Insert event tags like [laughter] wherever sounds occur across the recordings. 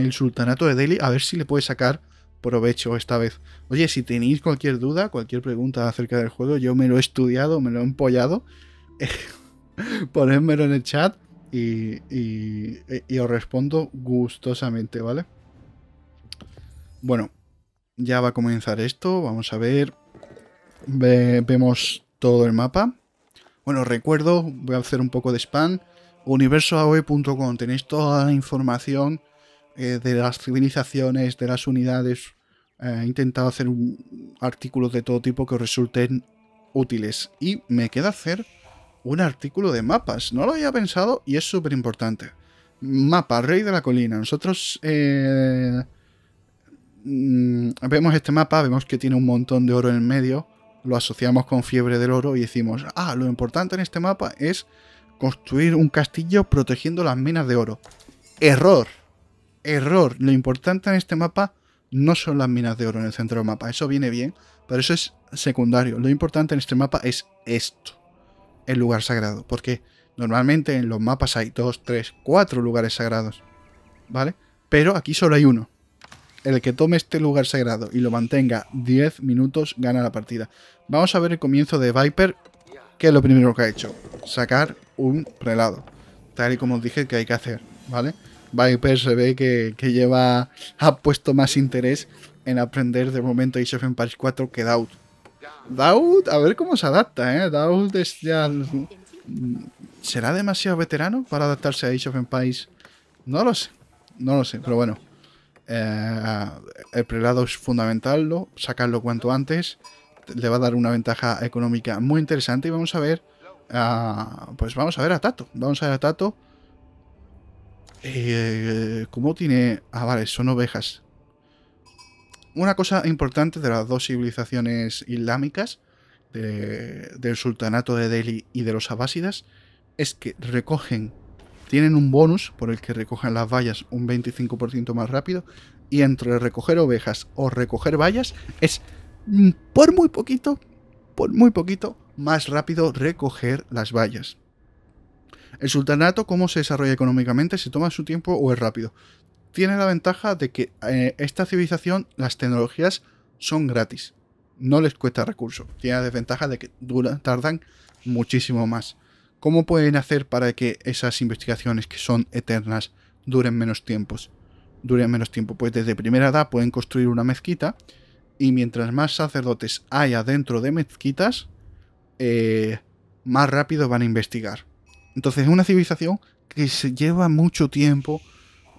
el Sultanato de Delhi a ver si le puede sacar provecho esta vez. Oye, si tenéis cualquier duda, cualquier pregunta acerca del juego, yo me lo he estudiado, me lo he empollado, [laughs] ponedmelo en el chat y, os respondo gustosamente, ¿vale? Bueno, ya va a comenzar esto, vamos a ver, vemos todo el mapa. Bueno, recuerdo, voy a hacer un poco de spam, universoaoe.com, tenéis toda la información eh, de las civilizaciones, de las unidades. Eh, he intentado hacer un, artículos de todo tipo que resulten útiles. Y me queda hacer un artículo de mapas. No lo había pensado y es súper importante. Mapa, rey de la colina. Nosotros eh, mm, vemos este mapa, vemos que tiene un montón de oro en el medio. Lo asociamos con fiebre del oro y decimos, ah, lo importante en este mapa es construir un castillo protegiendo las minas de oro. Error. Error. Lo importante en este mapa no son las minas de oro en el centro del mapa. Eso viene bien, pero eso es secundario. Lo importante en este mapa es esto. El lugar sagrado. Porque normalmente en los mapas hay dos, 3, cuatro lugares sagrados. ¿Vale? Pero aquí solo hay uno. El que tome este lugar sagrado y lo mantenga 10 minutos gana la partida. Vamos a ver el comienzo de Viper, que es lo primero que ha hecho. Sacar un prelado. Tal y como os dije que hay que hacer, ¿vale? Viper se ve que, lleva, ha puesto más interés en aprender de momento Age of Empires 4 que Daud. Daud, a ver cómo se adapta, ¿eh? Daud es ya... ¿Será demasiado veterano para adaptarse a Age of Empires? No lo sé, no lo sé, pero bueno. Eh, el prelado es fundamental, sacarlo cuanto antes. Le va a dar una ventaja económica muy interesante y vamos a ver... Ah, pues vamos a ver a Tato. Vamos a ver a Tato eh, ¿Cómo tiene...? Ah, vale, son ovejas. Una cosa importante de las dos civilizaciones islámicas, del sultanato de Delhi y de los abásidas, es que recogen, tienen un bonus por el que recogen las vallas un 25% más rápido, y entre recoger ovejas o recoger vallas es por muy poquito, por muy poquito, más rápido recoger las vallas. El sultanato, cómo se desarrolla económicamente, ¿Se toma su tiempo o es rápido. Tiene la ventaja de que eh, esta civilización, las tecnologías son gratis. No les cuesta recursos. Tiene la desventaja de que tardan muchísimo más. ¿Cómo pueden hacer para que esas investigaciones que son eternas duren menos tiempos? Duren menos tiempo. Pues desde primera edad pueden construir una mezquita y mientras más sacerdotes Hay dentro de mezquitas, eh, más rápido van a investigar. Entonces es una civilización que se lleva mucho tiempo.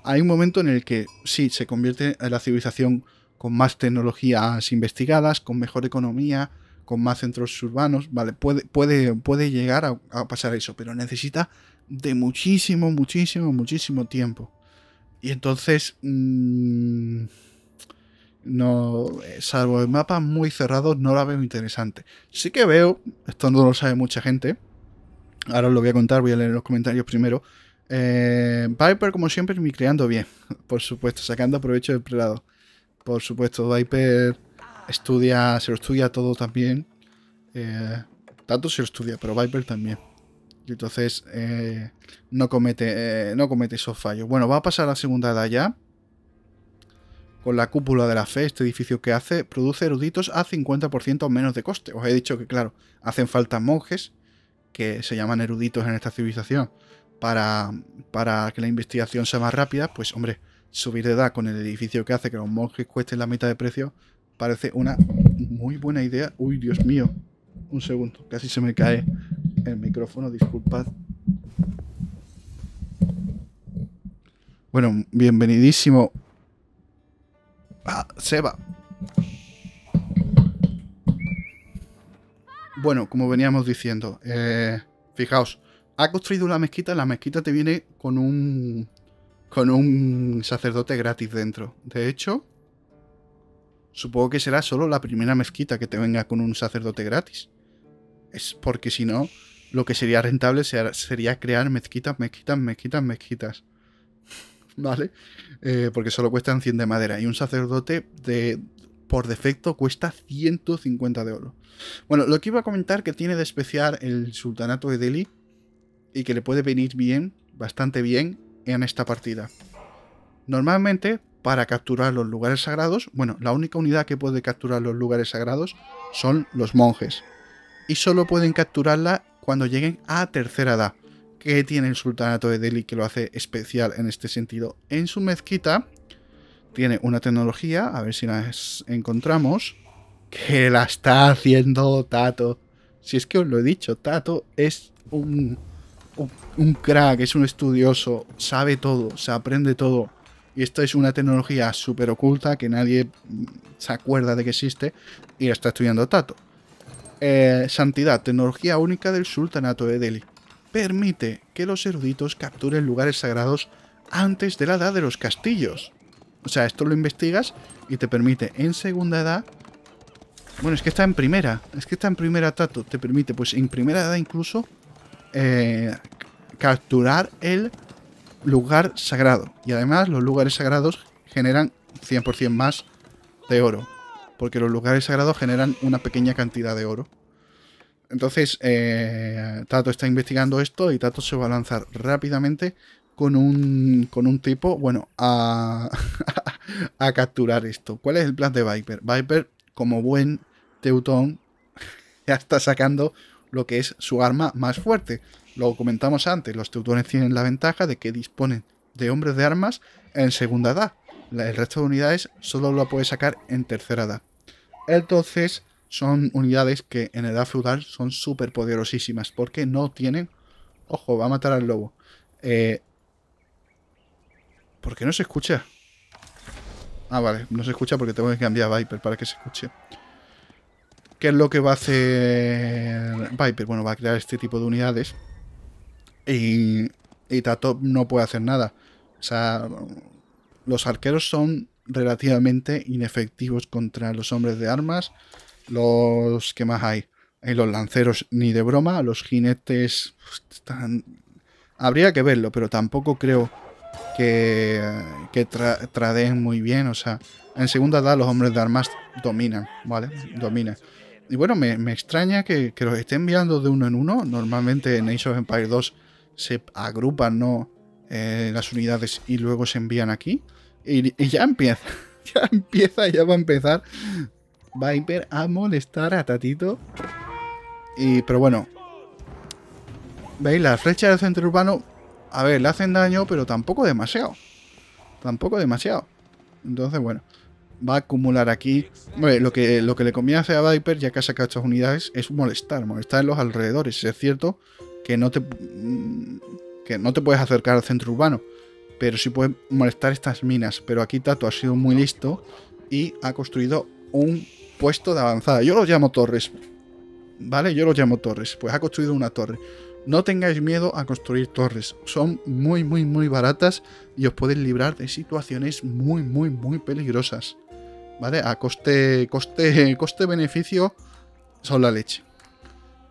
Hay un momento en el que sí, se convierte en la civilización con más tecnologías investigadas, con mejor economía, con más centros urbanos, ¿vale? Puede, puede, puede llegar a, pasar eso, pero necesita de muchísimo, muchísimo, muchísimo tiempo. Y entonces, mm, no, eh, salvo el mapa muy cerrados, no la veo interesante. Sí que veo, esto no lo sabe mucha gente, Ahora os lo voy a contar, voy a leer los comentarios primero. Eh, Viper, como siempre, me creando bien. [laughs] Por supuesto, sacando provecho del prelado. Por supuesto, Viper estudia, se lo estudia todo también. Eh, tanto se lo estudia, pero Viper también. Y entonces eh, no, comete, no comete esos fallos. Bueno, va a pasar a la segunda edad ya. Con la cúpula de la fe, este edificio que hace, produce eruditos a 50% menos de coste. Os he dicho que, claro, hacen falta monjes que se llaman eruditos en esta civilización, para, que la investigación sea más rápida, pues hombre, subir de edad con el edificio que hace que los monjes cuesten la mitad de precio, parece una muy buena idea. Uy, Dios mío, un segundo, casi se me cae el micrófono, disculpad. Bueno, bienvenidísimo a Seba. Bueno, como veníamos diciendo, eh, fijaos, ha construido una mezquita, la mezquita te viene con un con un sacerdote gratis dentro. De hecho, supongo que será solo la primera mezquita que te venga con un sacerdote gratis. Es porque si no, lo que sería rentable sería crear mezquitas, mezquitas, mezquitas, mezquitas. [laughs] ¿Vale? Eh, porque solo cuestan 100 de madera. Y un sacerdote de por defecto cuesta 150 de oro. Bueno, lo que iba a comentar que tiene de especial el Sultanato de Delhi y que le puede venir bien, bastante bien, en esta partida. Normalmente, para capturar los lugares sagrados, bueno, la única unidad que puede capturar los lugares sagrados son los monjes. Y solo pueden capturarla cuando lleguen a tercera edad. ¿Qué tiene el Sultanato de Delhi que lo hace especial en este sentido? En su mezquita, tiene una tecnología, a ver si la encontramos, que la está haciendo Tato. Si es que os lo he dicho, Tato es un, un, crack, es un estudioso, sabe todo, se aprende todo. Y esta es una tecnología súper oculta que nadie mm, se acuerda de que existe y la está estudiando Tato. Eh, santidad, tecnología única del sultanato de Delhi. Permite que los eruditos capturen lugares sagrados antes de la edad de los castillos. O sea, esto lo investigas y te permite en segunda edad... Bueno, es que está en primera. Es que está en primera Tato. Te permite, pues en primera edad incluso, eh, capturar el lugar sagrado. Y además los lugares sagrados generan 100% más de oro. Porque los lugares sagrados generan una pequeña cantidad de oro. Entonces, eh, Tato está investigando esto y Tato se va a lanzar rápidamente con un, tipo, bueno, a, [laughs] a capturar esto. ¿Cuál es el plan de Viper? Viper, como buen teutón, [laughs] ya está sacando lo que es su arma más fuerte. Lo comentamos antes, los teutones tienen la ventaja de que disponen de hombres de armas en segunda edad. El resto de unidades solo lo puede sacar en tercera edad. Entonces, son unidades que en edad feudal son súper poderosísimas porque no tienen... Ojo, va a matar al lobo. Eh, ¿Por qué no se escucha? Ah, vale, no se escucha porque tengo que cambiar a Viper para que se escuche. ¿Qué es lo que va a hacer Viper? Bueno, va a crear este tipo de unidades. Y, y no puede hacer nada. O sea, los arqueros son relativamente inefectivos contra los hombres de armas. Los que más hay. los lanceros ni de broma. Los jinetes... Habría que verlo, pero tampoco creo que, que muy bien. O sea, en segunda edad los hombres de armas dominan, ¿vale? Dominan. Y bueno, me, extraña que, que, los esté enviando de uno en uno. Normalmente en Age of Empires 2 se agrupan ¿no? Eh, las unidades y luego se envían aquí. Y, ya empieza, [laughs] ya empieza, ya va a empezar Viper a molestar a Tatito. Y, pero bueno, ¿veis? La flecha del centro urbano a ver, le hacen daño, pero tampoco demasiado. Tampoco demasiado. Entonces, bueno, va a acumular aquí. lo que, lo que le conviene hacer a Viper, ya que ha sacado estas unidades, es molestar. Molestar en los alrededores. Es cierto que no te, mm, que no te puedes acercar al centro urbano, pero sí puedes molestar estas minas. Pero aquí Tato ha sido muy listo y ha construido un puesto de avanzada. Yo lo llamo torres. ¿Vale? Yo lo llamo torres. Pues ha construido una torre. No tengáis miedo a construir torres, son muy, muy, muy baratas y os pueden librar de situaciones muy, muy, muy peligrosas. ¿Vale? A coste, coste, coste beneficio son la leche.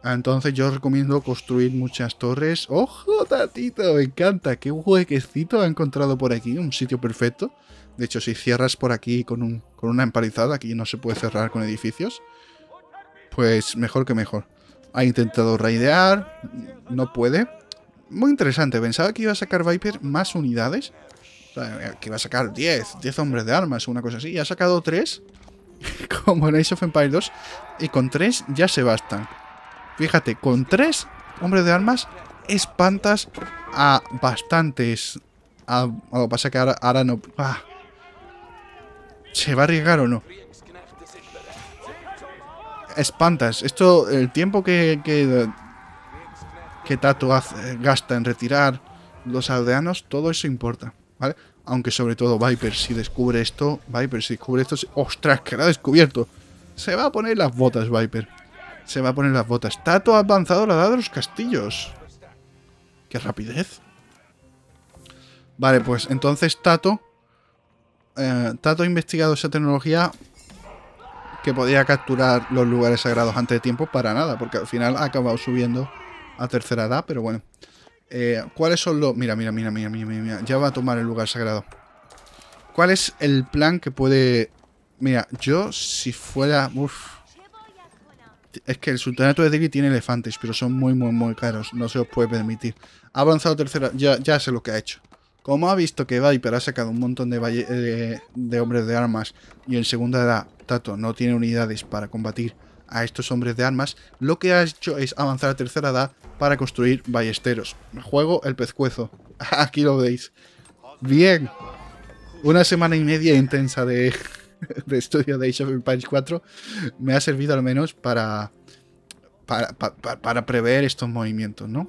Entonces yo os recomiendo construir muchas torres. ¡Ojo, ¡Oh, tatito! Me encanta. ¡Qué huequecito ha encontrado por aquí! Un sitio perfecto. De hecho, si cierras por aquí con, con una empalizada, aquí no se puede cerrar con edificios, pues mejor que mejor. Ha intentado raidear, no puede. Muy interesante, pensaba que iba a sacar Viper más unidades. que iba a sacar 10, 10 hombres de armas, o una cosa así. Y ha sacado 3, [laughs] como en Ace of Empires 2. Y con 3 ya se bastan. Fíjate, con 3 hombres de armas espantas a bastantes... A, lo que pasa que ahora, no... ¿Se va a arriesgar o no? espantas. Esto, el tiempo que, Tato eh, gasta en retirar los aldeanos, todo eso importa, ¿vale? Aunque sobre todo Viper, si descubre esto, Viper, si descubre esto, ¡ostras, que lo ha descubierto! Se va a poner las botas, Viper. Se va a poner las botas. Tato ha avanzado la edad de los castillos. ¡Qué rapidez! Vale, pues entonces Tato... Eh, Tato ha investigado esa tecnología que podía capturar los lugares sagrados antes de tiempo para nada, porque al final ha acabado subiendo a tercera edad, pero bueno. Eh, ¿Cuáles son los...? Mira, mira, mira, mira, mira, mira, ya va a tomar el lugar sagrado. ¿Cuál es el plan que puede...? Mira, yo si fuera... Uf. Es que el sultanato de Delhi tiene elefantes, pero son muy, muy, muy caros. No se os puede permitir. Ha avanzado tercera... Ya, ya sé lo que ha hecho. Como ha visto que Viper ha sacado un montón eh, de, hombres de armas y en segunda edad Tato no tiene unidades para combatir a estos hombres de armas, lo que ha hecho es avanzar a tercera edad para construir ballesteros. Juego el pezcuezo. [laughs] Aquí lo veis. Bien. Una semana y media intensa de, [laughs] estudio de Age of Empires 4 me ha servido al menos para prever estos movimientos, ¿no?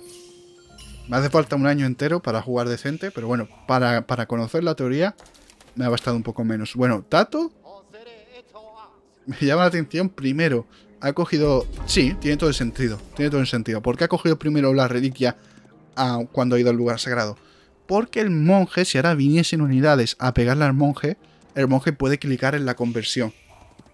Me hace falta un año entero para jugar decente, pero bueno, para, conocer la teoría me ha bastado un poco menos. Bueno, Tato me llama la atención primero. Ha cogido... Sí, tiene todo el sentido. Tiene todo el sentido. ¿Por qué ha cogido primero la reliquia a, cuando ha ido al lugar sagrado? Porque el monje, si ahora viniesen unidades a pegarle al monje, el monje puede clicar en la conversión.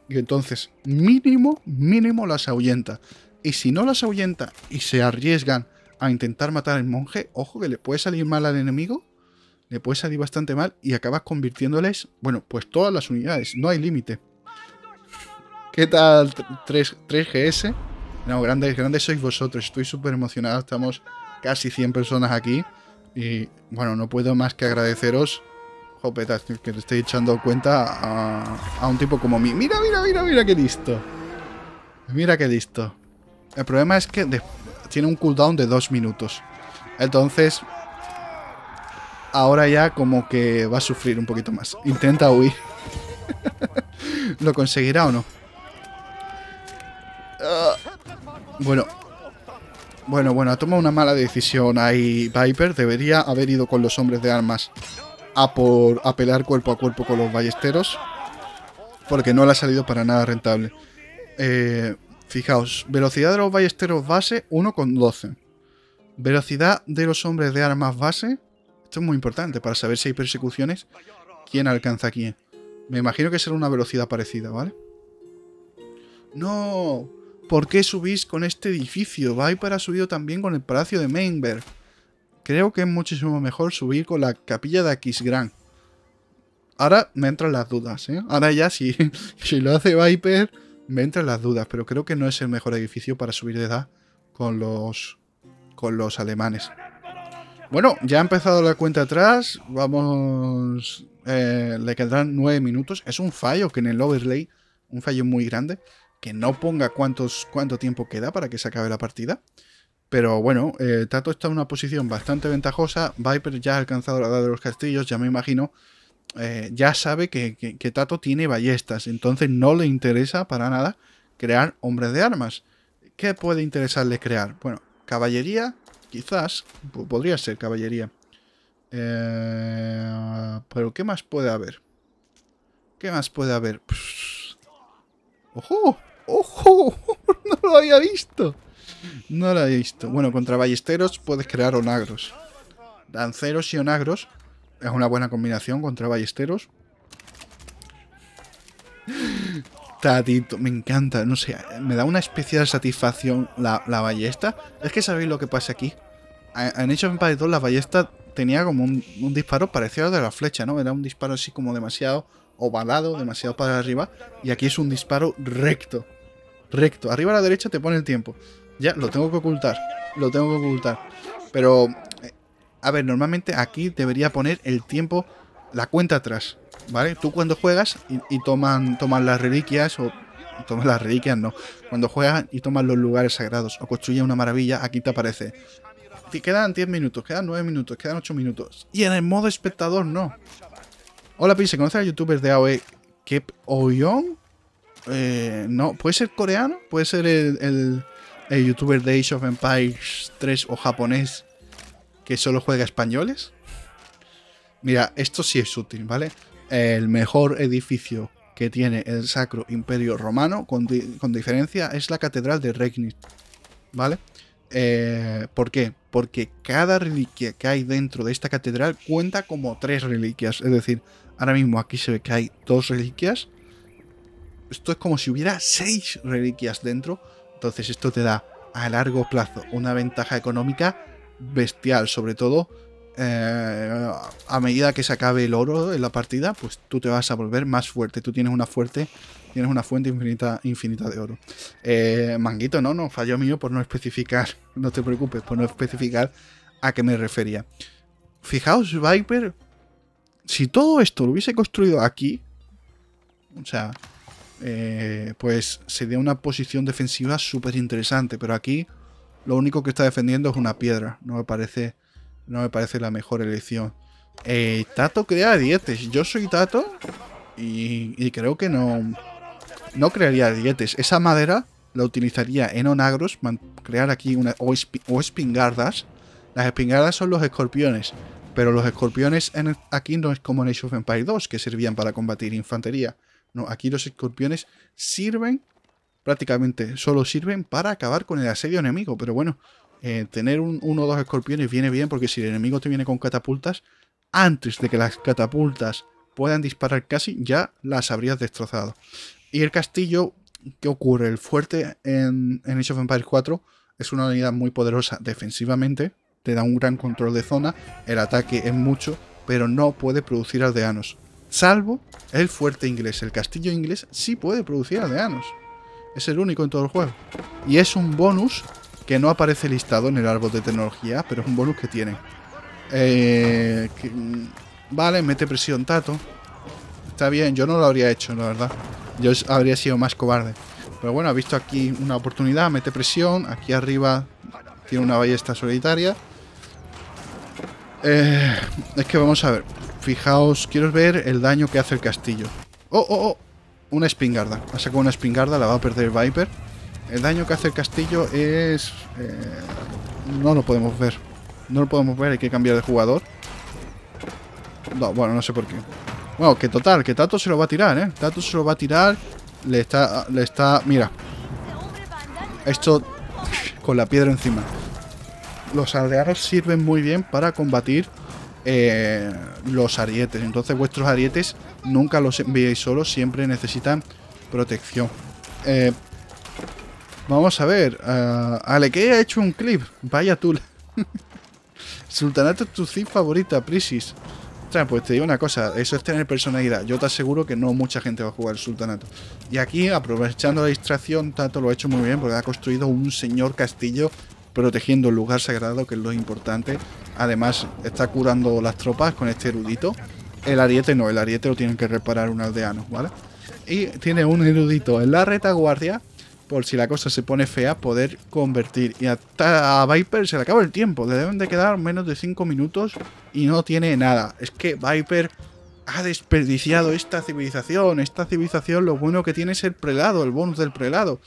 Y entonces, mínimo, mínimo las ahuyenta. Y si no las ahuyenta y se arriesgan a intentar matar al monje, ojo que le puede salir mal al enemigo, le puede salir bastante mal y acabas convirtiéndoles, bueno, pues todas las unidades, no hay límite. ¿Qué tal 3, 3GS? No, grandes, grandes sois vosotros, estoy súper emocionado, estamos casi 100 personas aquí y bueno, no puedo más que agradeceros Jopeta, que le estoy echando cuenta a, a un tipo como mí. Mira, mira, mira, mira qué listo. Mira qué listo. El problema es que después tiene un cooldown de dos minutos. Entonces, ahora ya como que va a sufrir un poquito más. Intenta huir. [laughs] ¿Lo conseguirá o no? Ah, bueno. Bueno, bueno, ha tomado una mala decisión ahí Viper. Debería haber ido con los hombres de armas a, por, a pelear cuerpo a cuerpo con los ballesteros. Porque no le ha salido para nada rentable. Eh, Fijaos, velocidad de los ballesteros base 1,12. Velocidad de los hombres de armas base. Esto es muy importante para saber si hay persecuciones. ¿Quién alcanza a quién? Me imagino que será una velocidad parecida, ¿vale? No, ¿por qué subís con este edificio? Viper ha subido también con el Palacio de Mainberg. Creo que es muchísimo mejor subir con la capilla de Aquisgrán. Ahora me entran las dudas, ¿eh? Ahora ya sí, [laughs] si lo hace Viper me entran las dudas, pero creo que no es el mejor edificio para subir de edad con los, con los alemanes. Bueno, ya ha empezado la cuenta atrás, vamos... Eh, le quedarán 9 minutos. Es un fallo que en el overlay, un fallo muy grande, que no ponga cuántos, cuánto tiempo queda para que se acabe la partida. Pero bueno, eh, Tato está en una posición bastante ventajosa. Viper ya ha alcanzado la edad de los castillos, ya me imagino eh, ya sabe que, Tato tiene ballestas, entonces no le interesa para nada crear hombres de armas. ¿Qué puede interesarle crear? Bueno, caballería, quizás, podría ser caballería. Eh, pero ¿qué más puede haber? ¿Qué más puede haber? ¡Ojo! ¡Ojo! [laughs] no lo había visto. No lo había visto. Bueno, contra ballesteros puedes crear onagros. Danceros y onagros es una buena combinación contra ballesteros. [gasps] Tatito, me encanta, no sé, me da una especie de satisfacción la, ballesta. Es que sabéis lo que pasa aquí. En Hecho en Empires 2 la ballesta tenía como un, disparo parecido al de la flecha, ¿no? Era un disparo así como demasiado ovalado, demasiado para arriba. Y aquí es un disparo recto. Recto. Arriba a la derecha te pone el tiempo. Ya, lo tengo que ocultar. Lo tengo que ocultar. Pero a ver, normalmente aquí debería poner el tiempo, la cuenta atrás, ¿vale? Tú cuando juegas y, toman, toman las reliquias o tomas las reliquias, no. Cuando juegas y tomas los lugares sagrados o construyes una maravilla, aquí te aparece. Te quedan 10 minutos, quedan 9 minutos, quedan 8 minutos. Y en el modo espectador, no. Hola, Pi, ¿se conoce a youtubers de AOE Kep Oyon? Eh, no, puede ser coreano, puede ser el youtuber de Age of Empires 3 o japonés que solo juega españoles. Mira, esto sí es útil, ¿vale? El mejor edificio que tiene el Sacro Imperio Romano, con, diferencia, es la Catedral de Regnit. ¿vale? Eh, ¿Por qué? Porque cada reliquia que hay dentro de esta catedral cuenta como tres reliquias. Es decir, ahora mismo aquí se ve que hay dos reliquias. Esto es como si hubiera seis reliquias dentro. Entonces esto te da a largo plazo una ventaja económica bestial, sobre todo. Eh, a medida que se acabe el oro en la partida, pues tú te vas a volver más fuerte. Tú tienes una fuerte, tienes una fuente infinita, infinita de oro. Eh, manguito, no, no, fallo mío por no especificar. [laughs] No te preocupes, por no especificar a qué me refería. Fijaos, Viper. Si todo esto lo hubiese construido aquí. O sea. Eh, pues sería una posición defensiva súper interesante. Pero aquí lo único que está defendiendo es una piedra. No me parece, no me parece la mejor elección. Eh, Tato crea dietes. Yo soy Tato y, creo que no, no crearía dietes. Esa madera la utilizaría en Onagros, crear aquí una, o, espingardas. Las espingardas son los escorpiones, pero los escorpiones aquí no es como en Age of Empires 2, que servían para combatir infantería. No, aquí los escorpiones sirven prácticamente solo sirven para acabar con el asedio enemigo. Pero bueno, eh, tener uno o dos escorpiones viene bien porque si el enemigo te viene con catapultas, antes de que las catapultas puedan disparar casi, ya las habrías destrozado. Y el castillo, ¿qué ocurre? El fuerte en, en Age of Empires 4 es una unidad muy poderosa defensivamente, te da un gran control de zona, el ataque es mucho, pero no puede producir aldeanos. Salvo el fuerte inglés, el castillo inglés sí puede producir aldeanos. Es el único en todo el juego. Y es un bonus que no aparece listado en el árbol de tecnología, pero es un bonus que tiene. Eh, mm, vale, mete presión Tato. Está bien, yo no lo habría hecho, la verdad. Yo habría sido más cobarde. Pero bueno, ha visto aquí una oportunidad, mete presión. Aquí arriba tiene una ballesta solitaria. Eh, es que vamos a ver. Fijaos, quiero ver el daño que hace el castillo. ¡Oh, oh, oh! una espingarda. Ha sacado una espingarda, la va a perder Viper. El daño que hace el castillo es... Eh, no lo podemos ver. No lo podemos ver, hay que cambiar de jugador. No, bueno, no sé por qué. Bueno, que total, que Tato se lo va a tirar, ¿eh? Tato se lo va a tirar. Le está... Le está... Mira. Esto... Con la piedra encima. Los aldeanos sirven muy bien para combatir eh, los arietes. Entonces vuestros arietes nunca los enviéis solos, siempre necesitan protección. Eh, vamos a ver, eh, Ale que ha hecho un clip, vaya tú. [laughs] Sultanato es tu zip favorita, Prisis. Ostras, pues te digo una cosa, eso es tener personalidad. Yo te aseguro que no mucha gente va a jugar el Sultanato. Y aquí, aprovechando la distracción, Tato lo ha hecho muy bien porque ha construido un señor castillo protegiendo el lugar sagrado, que es lo importante, Además, está curando las tropas con este erudito. El ariete no, el ariete lo tienen que reparar un aldeano, ¿vale? Y tiene un erudito en la retaguardia por si la cosa se pone fea, poder convertir. Y hasta a Viper se le acaba el tiempo. Le deben de quedar menos de 5 minutos y no tiene nada. Es que Viper ha desperdiciado esta civilización. Esta civilización lo bueno que tiene es el prelado, el bonus del prelado.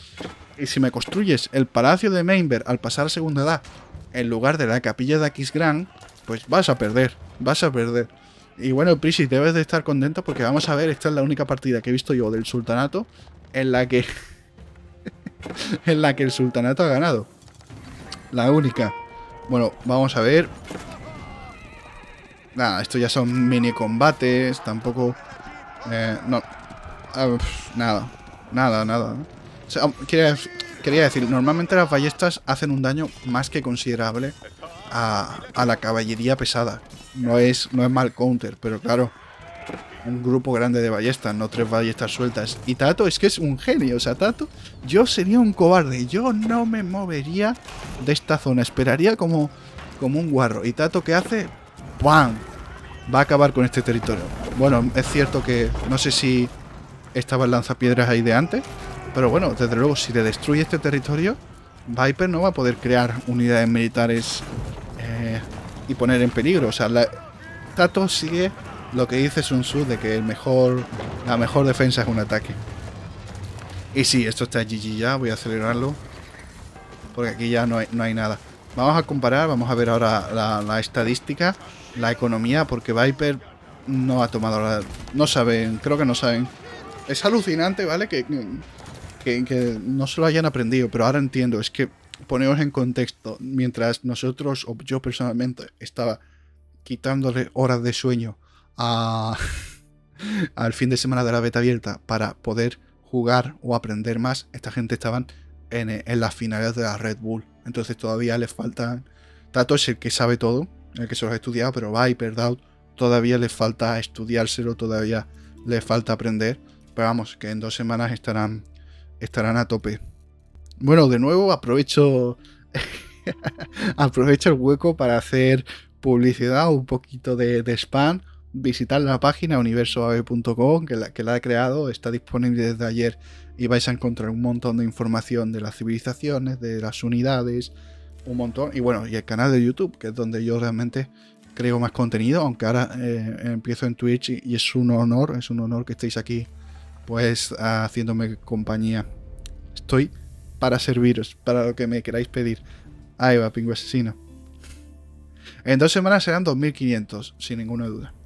Y si me construyes el palacio de Mainberg al pasar a segunda edad en lugar de la capilla de Aquisgrán, pues vas a perder, vas a perder. Y bueno, Prisis, debes de estar contento porque vamos a ver, esta es la única partida que he visto yo del sultanato en la que... [laughs] en la que el sultanato ha ganado. La única. Bueno, vamos a ver. Nada, esto ya son mini combates, tampoco... Eh, no. Ah, nada, nada, nada. O sea, Quería decir, normalmente las ballestas hacen un daño más que considerable a, la caballería pesada. No es, no es mal counter, pero claro, un grupo grande de ballestas, no tres ballestas sueltas. Y Tato es que es un genio, o sea, Tato, yo sería un cobarde, yo no me movería de esta zona, esperaría como, como un guarro. Y Tato, que hace? ¡Pam! Va a acabar con este territorio. Bueno, es cierto que no sé si estaban lanzapiedras ahí de antes, pero bueno, desde luego, si te destruye este territorio, Viper no va a poder crear unidades militares eh, y poner en peligro. O sea, Tato sigue lo que dice Sun Tzu de que el mejor, la mejor defensa es un ataque. Y sí, esto está GG ya, voy a acelerarlo. Porque aquí ya no hay, no hay nada. Vamos a comparar, vamos a ver ahora la, la, estadística, la economía, porque Viper no ha tomado la... No saben, creo que no saben. Es alucinante, ¿vale? Que que, no se lo hayan aprendido, pero ahora entiendo, es que ponemos en contexto, mientras nosotros, o yo personalmente, estaba quitándole horas de sueño [laughs] al fin de semana de la beta abierta para poder jugar o aprender más, esta gente estaban en, las finales de la Red Bull. Entonces todavía les falta Tato es el que sabe todo, el que se los ha estudiado, pero Viper, Doubt, todavía les falta estudiárselo, todavía les falta aprender. Pero vamos, que en dos semanas estarán estarán a tope. Bueno, de nuevo aprovecho, [laughs] aprovecho el hueco para hacer publicidad, un poquito de, spam. Visitar la página universoave.com que la, que la he creado, está disponible desde ayer y vais a encontrar un montón de información de las civilizaciones, de las unidades, un montón. Y bueno, y el canal de YouTube, que es donde yo realmente creo más contenido, aunque ahora eh, empiezo en Twitch y, es un honor, es un honor que estéis aquí pues haciéndome compañía. Estoy para serviros, para lo que me queráis pedir. Ahí va, asesino En dos semanas serán 2.500, sin ninguna duda.